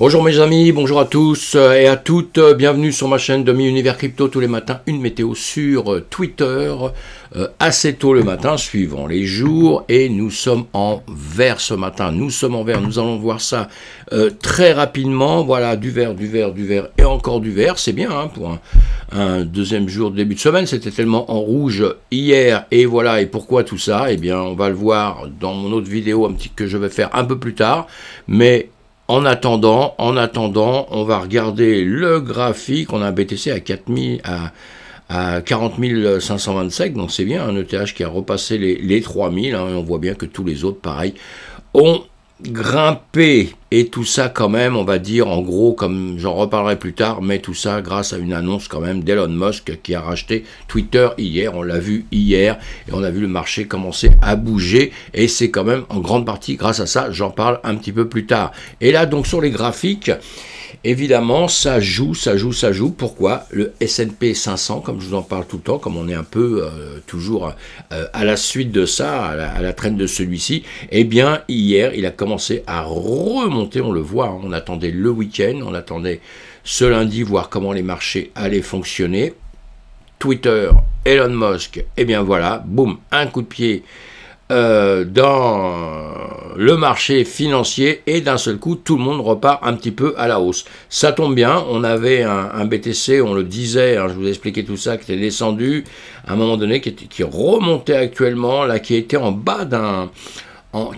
Bonjour mes amis, bonjour à tous euh, et à toutes, euh, bienvenue sur ma chaîne Demi-Univers Crypto tous les matins, une météo sur euh, Twitter, assez tôt le matin, suivant les jours, et nous sommes en vert ce matin, nous sommes en vert, nous allons voir ça très rapidement, voilà, du vert, du vert, du vert, et encore du vert, c'est bien hein, pour un, deuxième jour de début de semaine, c'était tellement en rouge hier, et voilà, et pourquoi tout ça Eh bien, on va le voir dans mon autre vidéo un petit, que je vais faire un peu plus tard, mais en attendant, en attendant, on va regarder le graphique. On a un BTC à 4000, à, à 40 525, donc c'est bien, un ETH qui a repassé les, 3000, hein. on voit bien que tous les autres, pareil, ont grimper. Et tout ça quand même, on va dire en gros, comme j'en reparlerai plus tard, mais tout ça grâce à une annonce quand même d'Elon Musk qui a racheté Twitter hier, on l'a vu hier, et on a vu le marché commencer à bouger, et c'est quand même en grande partie grâce à ça, j'en parle un petit peu plus tard. Et là donc sur les graphiques, Évidemment, ça joue, ça joue, ça joue. Pourquoi Le S&P 500, comme je vous en parle tout le temps, comme on est un peu euh, toujours euh, à la suite de ça, à la, traîne de celui-ci, eh bien, hier, il a commencé à remonter, on le voit, hein. on attendait le week-end, on attendait ce lundi, voir comment les marchés allaient fonctionner. Twitter, Elon Musk, eh bien voilà, boum, un coup de pied euh, dans le marché financier et d'un seul coup, tout le monde repart un petit peu à la hausse. Ça tombe bien, on avait un, BTC, on le disait, hein, je vous ai expliqué tout ça, qui était descendu à un moment donné, qui, qui remontait actuellement, là, qui était en bas d'un...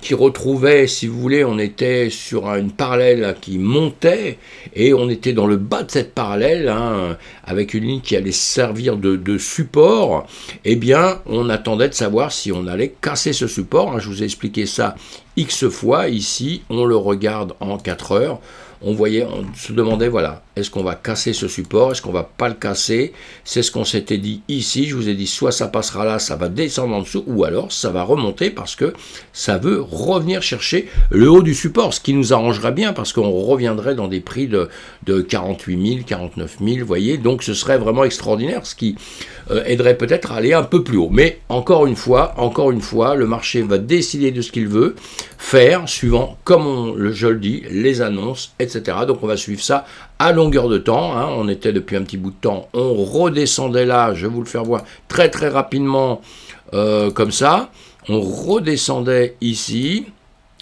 qui retrouvait, si vous voulez, on était sur une parallèle qui montait et on était dans le bas de cette parallèle hein, avec une ligne qui allait servir de, support, eh bien, on attendait de savoir si on allait casser ce support. Hein, je vous ai expliqué ça X fois ici, on le regarde en 4 heures. On voyait, on se demandait, voilà, est-ce qu'on va casser ce support Est-ce qu'on va pas le casser C'est ce qu'on s'était dit ici. Je vous ai dit, soit ça passera là, ça va descendre en dessous, ou alors ça va remonter parce que ça veut revenir chercher le haut du support, ce qui nous arrangerait bien parce qu'on reviendrait dans des prix de, 48 000, 49 000, voyez. Donc ce serait vraiment extraordinaire, ce qui euh, aiderait peut-être à aller un peu plus haut. Mais encore une fois, encore une fois, le marché va décider de ce qu'il veut faire, suivant, comme je le dis, les annonces, etc. Donc on va suivre ça à longueur de temps. Hein. On était depuis un petit bout de temps, on redescendait là, je vais vous le faire voir très très rapidement, euh, comme ça. On redescendait ici,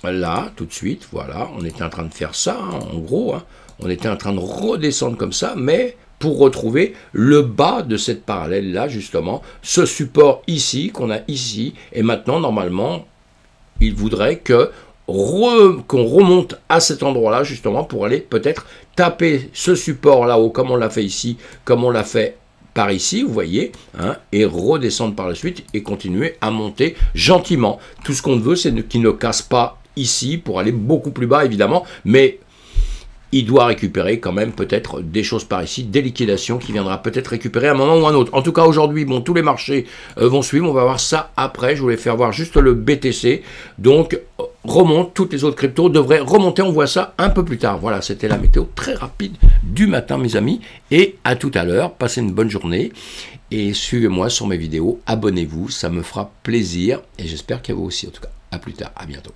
là, tout de suite, voilà. On était en train de faire ça, hein, en gros. Hein. on était en train de redescendre comme ça, mais pour retrouver le bas de cette parallèle-là, justement, ce support ici, qu'on a ici, et maintenant, normalement, il voudrait que qu'on remonte à cet endroit-là, justement, pour aller peut-être taper ce support là-haut, comme on l'a fait ici, comme on l'a fait par ici, vous voyez, hein, et redescendre par la suite et continuer à monter gentiment. Tout ce qu'on veut, c'est qu'il ne casse pas ici pour aller beaucoup plus bas, évidemment, mais il doit récupérer quand même peut-être des choses par ici, des liquidations qui viendra peut-être récupérer à un moment ou un autre. En tout cas, aujourd'hui, bon, tous les marchés euh, vont suivre. On va voir ça après. Je voulais faire voir juste le BTC. Donc, remonte. Toutes les autres cryptos devraient remonter. On voit ça un peu plus tard. Voilà, c'était la météo très rapide du matin, mes amis. Et à tout à l'heure. Passez une bonne journée. Et suivez-moi sur mes vidéos. Abonnez-vous. Ça me fera plaisir. Et j'espère qu'il a vous aussi, en tout cas. À plus tard. À bientôt.